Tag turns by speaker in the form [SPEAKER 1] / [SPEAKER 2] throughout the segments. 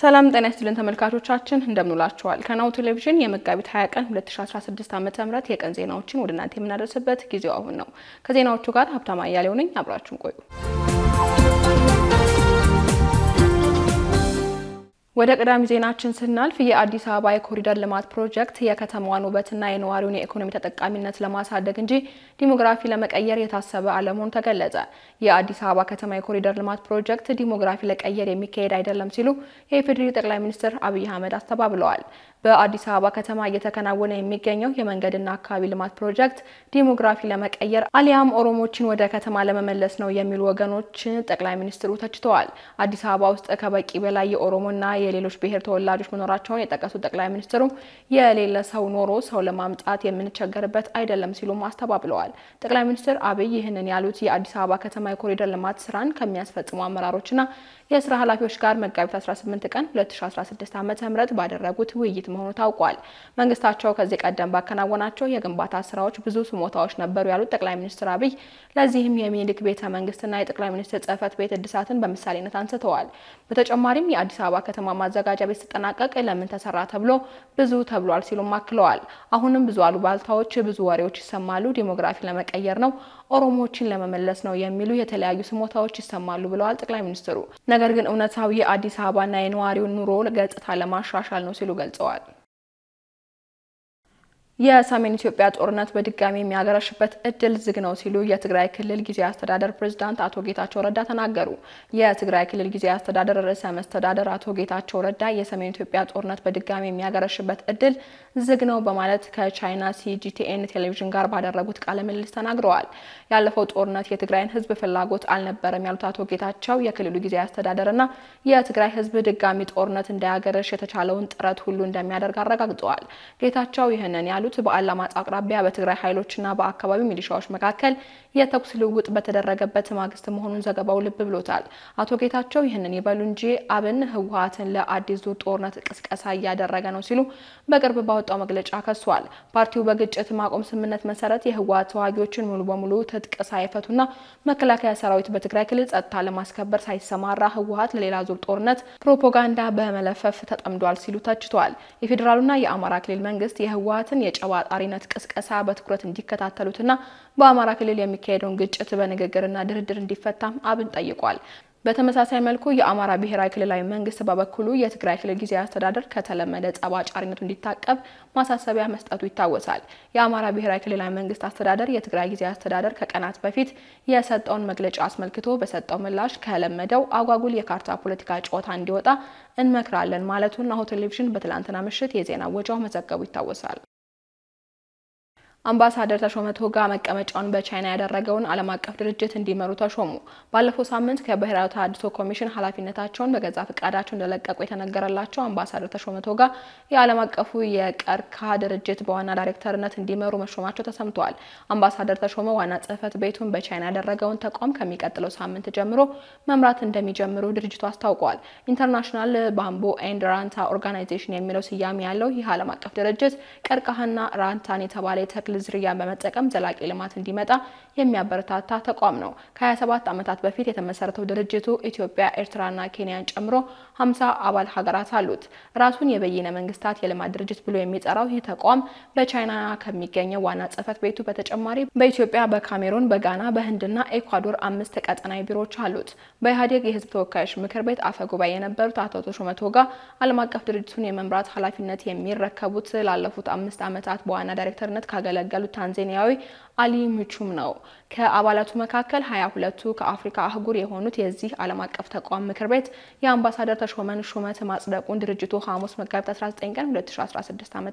[SPEAKER 1] ሰላም ጤና ይስጥልን ተመልካቾቻችን፣ እንደምንላችኋል። ከናሁ ቴሌቪዥን የመጋቢት 20 ቀን 2016 ዓ ም የቀን ዜናዎችን ወደ እናንተ የምናደርስበት ጊዜው አሁን ነው። ከዜናዎቹ ጋር ሀብታማ አያሌው ነኝ። አብራችሁን ቆዩ። ወደ ቀዳሚ ዜናችን ስናልፍ የአዲስ አበባ የኮሪደር ልማት ፕሮጀክት የከተማዋን ውበትና የነዋሪውን የኢኮኖሚ ተጠቃሚነት ለማሳደግ እንጂ ዲሞግራፊ ለመቀየር የታሰበ አለመሆኑ ተገለጸ። የአዲስ አበባ ከተማ የኮሪደር ልማት ፕሮጀክት ዲሞግራፊ ለቀየር የሚካሄድ አይደለም ሲሉ የኢፌዴሪ ጠቅላይ ሚኒስትር አብይ አህመድ አስተባብለዋል። በአዲስ አበባ ከተማ እየተከናወነ የሚገኘው የመንገድና አካባቢ ልማት ፕሮጀክት ዲሞግራፊ ለመቀየር አሊያም ኦሮሞችን ወደ ከተማ ለመመለስ ነው የሚሉ ወገኖችን ጠቅላይ ሚኒስትሩ ተችተዋል። አዲስ አበባ ውስጥ ከበቂ በላይ የኦሮሞና የሌሎች ብሔር ተወላጆች መኖራቸውን የጠቀሱት ጠቅላይ ሚኒስትሩ የሌለ ሰው ኖሮ ሰው ለማምጣት የምንቸገርበት አይደለም ሲሉም አስተባብለዋል። ጠቅላይ ሚኒስትር አብይ ይህንን ያሉት የአዲስ አበባ ከተማ የኮሪደር ልማት ስራን ከሚያስፈጽሙ አመራሮችና የስራ ኃላፊዎች ጋር መጋቢት 18 ቀን 2016 ዓ ም ባደረጉት ውይይት መሆኑ ታውቋል። መንግስታቸው ከዚህ ቀደም ባከናወናቸው የግንባታ ስራዎች ብዙ ስሞታዎች ነበሩ ያሉት ጠቅላይ ሚኒስትር አብይ ለዚህም የሚኒሊክ ቤተ መንግስትና የጠቅላይ ሚኒስትር ጽህፈት ቤት እድሳትን በምሳሌነት አንስተዋል። በተጨማሪም የአዲስ አበባ ከተማ ማዘጋጃ ቤት ሲጠናቀቅ ለምን ተሰራ ተብሎ ብዙ ተብሏል ሲሉም አክለዋል። አሁንም ብዙ አሉባልታዎች፣ ብዙ ወሬዎች ይሰማሉ። ዲሞግራፊ ለመቀየር ነው፣ ኦሮሞዎችን ለመመለስ ነው የሚሉ የተለያዩ ስሞታዎች ይሰማሉ ብለዋል ጠቅላይ ሚኒስትሩ። ነገር ግን እውነታዊ የአዲስ አበባና የነዋሪውን ኑሮ ገጽታ ለማሻሻል ነው ሲሉ ገልጸዋል። የሰሜን ኢትዮጵያ ጦርነት በድጋሚ የሚያገረሽበት እድል ዝግ ነው ሲሉ የትግራይ ክልል ጊዜያዊ አስተዳደር ፕሬዝዳንት አቶ ጌታቸው ረዳ ተናገሩ። የትግራይ ክልል ጊዜያዊ አስተዳደር ርዕሰ መስተዳደር አቶ ጌታቸው ረዳ የሰሜን ኢትዮጵያ ጦርነት በድጋሚ የሚያገረሽበት እድል ዝግ ነው በማለት ከቻይና ሲጂቲኤን ቴሌቪዥን ጋር ባደረጉት ቃለ ምልልስ ተናግረዋል። ያለፈው ጦርነት የትግራይን ህዝብ ፍላጎት አልነበረም ያሉት አቶ ጌታቸው የክልሉ ጊዜያዊ አስተዳደርና የትግራይ ህዝብ ድጋሚ ጦርነት እንዳያገረሽ የተቻለውን ጥረት ሁሉ እንደሚያደርግ አረጋግጠዋል። ጌታቸው ይህንን ያሉት ያሉት በአላማጣ አቅራቢያ በትግራይ ኃይሎችና በአካባቢ ሚሊሻዎች መካከል የተኩስ ልውውጥ በተደረገበት ማግስት መሆኑን ዘገባው ልብ ብሎታል። አቶ ጌታቸው ይህንን ይበሉ እንጂ አብን ህወሀትን ለአዲስ ዙር ጦርነት ቅስቀሳ እያደረገ ነው ሲሉ በቅርብ ባወጣው መግለጫ ከሷል። ፓርቲው በግጭት ማቆም ስምምነት መሰረት የህወሀት ተዋጊዎችን ሙሉ በሙሉ ትጥቅ ሳይፈቱና መከላከያ ሰራዊት በትግራይ ክልል ጸጥታ ለማስከበር ሳይሰማራ ህወሀት ለሌላ ዙር ጦርነት ፕሮፓጋንዳ በመለፈፍ ተጠምዷል ሲሉ ተችቷል። የፌዴራሉና የአማራ ክልል መንግስት የህወሀትን ተጨባጣሪነት ቅስቀሳ በትኩረት እንዲከታተሉትና በአማራ ክልል የሚካሄደውን ግጭት በንግግርና ድርድር እንዲፈታም አብን ጠይቋል። በተመሳሳይ መልኩ የአማራ ብሔራዊ ክልላዊ መንግስት በበኩሉ የትግራይ ክልል ጊዜያዊ አስተዳደር ከተለመደ ጸብ እንዲታቀብ ማሳሰቢያ መስጠቱ ይታወሳል። የአማራ ብሔራዊ ክልላዊ መንግስት አስተዳደር የትግራይ ጊዜያዊ አስተዳደር ከቀናት በፊት የሰጠውን መግለጫ አስመልክቶ በሰጠው ምላሽ ከለመደው አጓጉል የካርታ ፖለቲካ ጨዋታ እንዲወጣ እንመክራለን ማለቱን አሁ ቴሌቪዥን በትላንትና ምሽት የዜና ወጃው መዘገቡ ይታወሳል። አምባሳደር ተሾመ ቶጋ መቀመጫውን በቻይና ያደረገውን ዓለም አቀፍ ድርጅት እንዲመሩ ተሾሙ። ባለፈው ሳምንት ከብሔራዊ ተሃድሶ ኮሚሽን ኃላፊነታቸውን በገዛ ፈቃዳቸው እንደለቀቁ የተነገረላቸው አምባሳደር ተሾመ ቶጋ የዓለም አቀፉ የቀርከሃ ድርጅት በዋና ዳይሬክተርነት እንዲመሩ መሾማቸው ተሰምተዋል። አምባሳደር ተሾመ ዋና ጽህፈት ቤቱን በቻይና ያደረገውን ተቋም ከሚቀጥለው ሳምንት ጀምሮ መምራት እንደሚጀምሩ ድርጅቱ አስታውቋል። ኢንተርናሽናል ባምቡ ኤንድ ራንታ ኦርጋናይዜሽን የሚለው ስያሜ ያለው ይህ ዓለም አቀፍ ድርጅት ቀርከሃና ራንታን የተባለ ተክል ዝርያን በመጠቀም ዘላቂ ልማት እንዲመጣ የሚያበረታታ ተቋም ነው። ከ27 ዓመታት በፊት የተመሰረተው ድርጅቱ ኢትዮጵያ፣ ኤርትራና ኬንያን ጨምሮ 50 አባል ሀገራት አሉት። ራሱን የበይነ መንግስታት የልማት ድርጅት ብሎ የሚጠራው ይህ ተቋም በቻይና ከሚገኘው ዋና ጽህፈት ቤቱ በተጨማሪ በኢትዮጵያ፣ በካሜሩን፣ በጋና፣ በህንድና ኤኳዶር አምስት ቀጠናዊ ቢሮዎች አሉት። በኢህአዴግ የህዝብ ተወካዮች ምክር ቤት አፈ ጉባኤ የነበሩት አቶ ተሾመ ቶጋ ዓለም አቀፍ ድርጅቱን የመምራት ኃላፊነት የሚረከቡት ላለፉት አምስት ዓመታት በዋና ዳይሬክተርነት ካገለ ያገለገሉት ታንዛኒያዊ አሊ ምቹም ነው። ከአባላቱ መካከል ሀያ ሁለቱ ከአፍሪካ አህጉር የሆኑት የዚህ ዓለም አቀፍ ተቋም ምክር ቤት የአምባሳደር ተሾመን ሹመት ማጽደቁን ድርጅቱ ሐሙስ መጋቢት 19 ቀን 2016 ዓ ም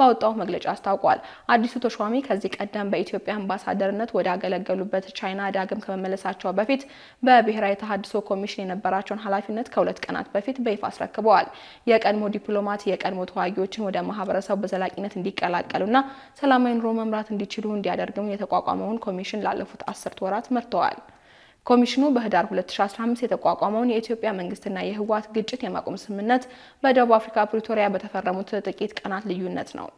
[SPEAKER 1] ባወጣው መግለጫ አስታውቋል። አዲሱ ተሿሚ ከዚህ ቀደም በኢትዮጵያ አምባሳደርነት ወደ አገለገሉበት ቻይና ዳግም ከመመለሳቸው በፊት በብሔራዊ ተሃድሶ ኮሚሽን የነበራቸውን ኃላፊነት ከሁለት ቀናት በፊት በይፋ አስረክበዋል። የቀድሞ ዲፕሎማት የቀድሞ ተዋጊዎችን ወደ ማህበረሰቡ በዘላቂነት እንዲቀላቀሉና ሰላማዊ ኑሮ መምራት እንዲችሉ እንዲያ እንዲያደርግም የተቋቋመውን ኮሚሽን ላለፉት አስርት ወራት መርተዋል። ኮሚሽኑ በህዳር 2015 የተቋቋመውን የኢትዮጵያ መንግስትና የህወሓት ግጭት የማቆም ስምምነት በደቡብ አፍሪካ ፕሪቶሪያ በተፈረሙት ጥቂት ቀናት ልዩነት ነው።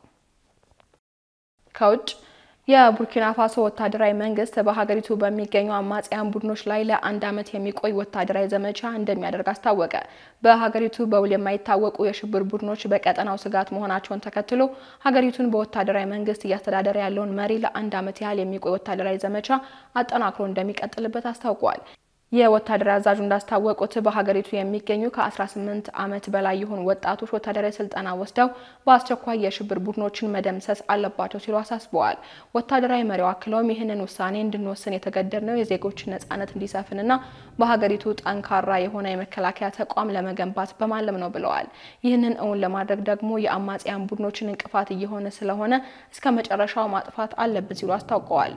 [SPEAKER 1] ከውጭ የቡርኪና ፋሶ ወታደራዊ መንግስት በሀገሪቱ በሚገኙ አማጽያን ቡድኖች ላይ ለአንድ ዓመት የሚቆይ ወታደራዊ ዘመቻ እንደሚያደርግ አስታወቀ። በሀገሪቱ በውል የማይታወቁ የሽብር ቡድኖች በቀጠናው ስጋት መሆናቸውን ተከትሎ ሀገሪቱን በወታደራዊ መንግስት እያስተዳደረ ያለውን መሪ ለአንድ ዓመት ያህል የሚቆይ ወታደራዊ ዘመቻ አጠናክሮ እንደሚቀጥልበት አስታውቋል። የወታደር አዛዡ እንዳስታወቁት በሀገሪቱ የሚገኙ ከ18 ዓመት በላይ የሆኑ ወጣቶች ወታደራዊ ስልጠና ወስደው በአስቸኳይ የሽብር ቡድኖችን መደምሰስ አለባቸው ሲሉ አሳስበዋል። ወታደራዊ መሪው አክለውም ይህንን ውሳኔ እንድንወስን የተገደድነው የዜጎችን ነጻነት እንዲሰፍንና በሀገሪቱ ጠንካራ የሆነ የመከላከያ ተቋም ለመገንባት በማለም ነው ብለዋል። ይህንን እውን ለማድረግ ደግሞ የአማጽያን ቡድኖችን እንቅፋት እየሆነ ስለሆነ እስከ መጨረሻው ማጥፋት አለብን ሲሉ አስታውቀዋል።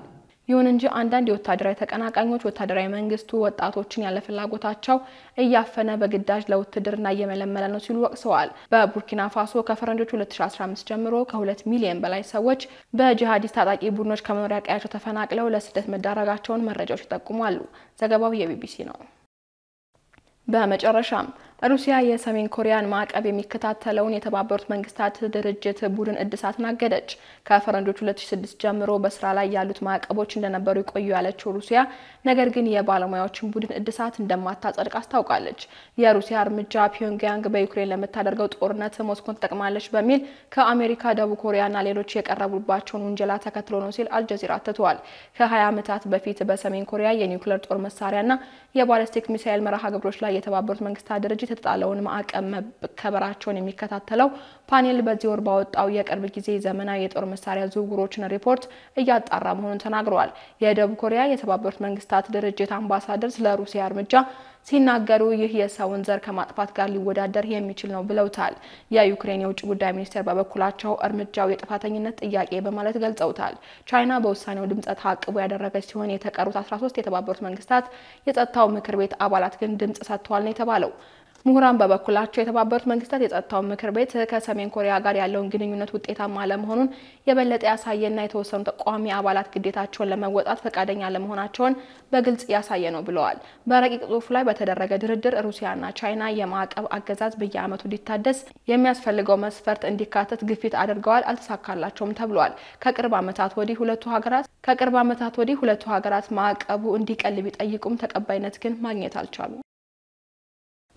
[SPEAKER 1] ይሁን እንጂ አንዳንድ የወታደራዊ ተቀናቃኞች ወታደራዊ መንግስቱ ወጣቶችን ያለ ፍላጎታቸው እያፈነ በግዳጅ ለውትድርና እየመለመለ ነው ሲሉ ወቅሰዋል። በቡርኪና ፋሶ ከፈረንጆች 2015 ጀምሮ ከ2 ሚሊዮን በላይ ሰዎች በጂሃዲስት ታጣቂ ቡድኖች ከመኖሪያ ቀያቸው ተፈናቅለው ለስደት መዳረጋቸውን መረጃዎች ይጠቁማሉ። ዘገባው የቢቢሲ ነው። በመጨረሻም ሩሲያ የሰሜን ኮሪያን ማዕቀብ የሚከታተለውን የተባበሩት መንግስታት ድርጅት ቡድን እድሳትን አገደች። ከፈረንጆች 2006 ጀምሮ በስራ ላይ ያሉት ማዕቀቦች እንደነበሩ ይቆዩ ያለችው ሩሲያ ነገር ግን የባለሙያዎችን ቡድን እድሳት እንደማታጸድቅ አስታውቃለች። የሩሲያ እርምጃ ፒዮንግያንግ በዩክሬን ለምታደርገው ጦርነት ሞስኮን ትጠቅማለች በሚል ከአሜሪካ፣ ደቡብ ኮሪያና ሌሎች የቀረቡባቸውን ውንጀላ ተከትሎ ነው ሲል አልጀዚራ ትተዋል ከ ከ20 ዓመታት በፊት በሰሜን ኮሪያ የኒውክሌር ጦር መሳሪያና የባለስቲክ ሚሳይል መርሃ ግብሮች ላይ የተባበሩት መንግስታት ድርጅት የተጣለውን ማዕቀብ መከበራቸውን የሚከታተለው ፓኔል በዚህ ወር ባወጣው የቅርብ ጊዜ ዘመናዊ የጦር መሳሪያ ዝውውሮችን ሪፖርት እያጣራ መሆኑን ተናግረዋል። የደቡብ ኮሪያ የተባበሩት መንግስታት ድርጅት አምባሳደር ስለ ሩሲያ እርምጃ ሲናገሩ ይህ የሰውን ዘር ከማጥፋት ጋር ሊወዳደር የሚችል ነው ብለውታል። የዩክሬን የውጭ ጉዳይ ሚኒስቴር በበኩላቸው እርምጃው የጥፋተኝነት ጥያቄ በማለት ገልጸውታል። ቻይና በውሳኔው ድምጸ ተአቅቦ ያደረገች ሲሆን የተቀሩት 13 የተባበሩት መንግስታት የጸጥታው ምክር ቤት አባላት ግን ድምጽ ሰጥተዋል ነው የተባለው። ምሁራን በበኩላቸው የተባበሩት መንግስታት የጸጥታው ምክር ቤት ከሰሜን ኮሪያ ጋር ያለውን ግንኙነት ውጤታማ አለመሆኑን የበለጠ ያሳየና የተወሰኑ ተቋሚ አባላት ግዴታቸውን ለመወጣት ፈቃደኛ አለመሆናቸውን በግልጽ ያሳየ ነው ብለዋል። በረቂቅ ጽሁፍ ላይ በተደረገ ድርድር ሩሲያና ቻይና የማዕቀብ አገዛዝ በየዓመቱ እንዲታደስ የሚያስፈልገው መስፈርት እንዲካተት ግፊት አድርገዋል፣ አልተሳካላቸውም ተብሏል። ከቅርብ አመታት ወዲህ ሁለቱ ሀገራት ከቅርብ ዓመታት ወዲህ ሁለቱ ሀገራት ማዕቀቡ እንዲቀል ቢጠይቁም ተቀባይነት ግን ማግኘት አልቻሉም።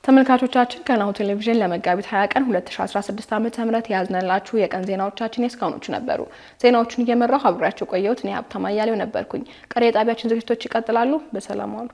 [SPEAKER 1] ተመልካቾቻችን ከናሁ ቴሌቪዥን ለመጋቢት 20 ቀን 2016 ዓ.ም ያዝነላችሁ የቀን ዜናዎቻችን የእስካሁኖቹ ነበሩ። ዜናዎቹን እየመራሁ አብሬያችሁ ቆየሁት። እኔ ሀብታማ እያሌው ነበርኩኝ። ቀሪ የጣቢያችን ዝግጅቶች ይቀጥላሉ። በሰላም ዋሉ።